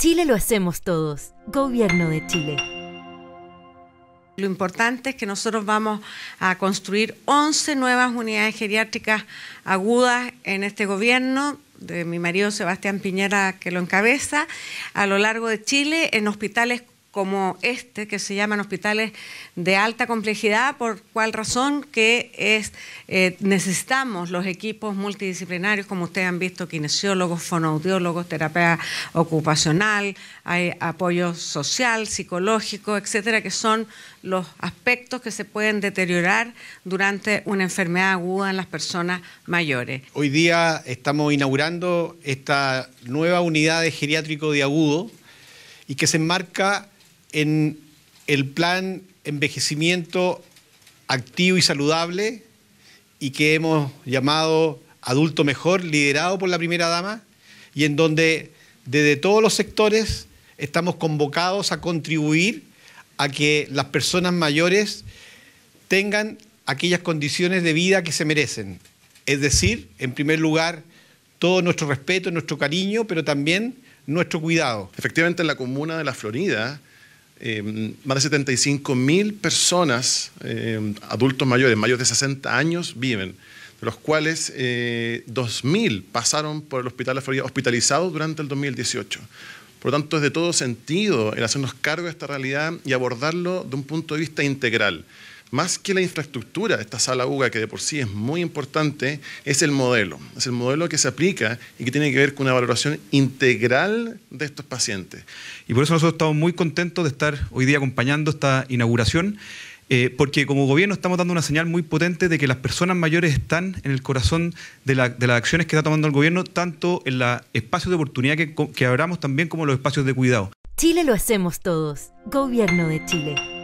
Chile lo hacemos todos. Gobierno de Chile. Lo importante es que nosotros vamos a construir 11 nuevas unidades geriátricas agudas en este gobierno de mi marido Sebastián Piñera que lo encabeza, a lo largo de Chile en hospitales como este, que se llaman hospitales de alta complejidad, por cuál razón que es, eh, necesitamos los equipos multidisciplinarios, como ustedes han visto, kinesiólogos, fonoaudiólogos, terapia ocupacional, hay apoyo social, psicológico, etcétera, que son los aspectos que se pueden deteriorar durante una enfermedad aguda en las personas mayores. Hoy día estamos inaugurando esta nueva unidad de geriátrico de agudo y que se enmarca en el plan envejecimiento activo y saludable y que hemos llamado Adulto Mejor, liderado por la primera dama, y en donde desde todos los sectores estamos convocados a contribuir a que las personas mayores tengan aquellas condiciones de vida que se merecen. Es decir, en primer lugar, todo nuestro respeto, nuestro cariño, pero también nuestro cuidado. Efectivamente, en la comuna de La Florida eh, más de 75 mil personas, eh, adultos mayores, mayores de 60 años, viven, de los cuales 2.000 eh, pasaron por el Hospital de Florida hospitalizados durante el 2018. Por lo tanto, es de todo sentido el hacernos cargo de esta realidad y abordarlo de un punto de vista integral más que la infraestructura de esta sala UGA, que de por sí es muy importante, es el modelo. Es el modelo que se aplica y que tiene que ver con una valoración integral de estos pacientes. Y por eso nosotros estamos muy contentos de estar hoy día acompañando esta inauguración. Eh, porque como gobierno estamos dando una señal muy potente de que las personas mayores están en el corazón de, las acciones que está tomando el gobierno, tanto en los espacios de oportunidad que, que abramos también como en los espacios de cuidado. Chile lo hacemos todos. Gobierno de Chile.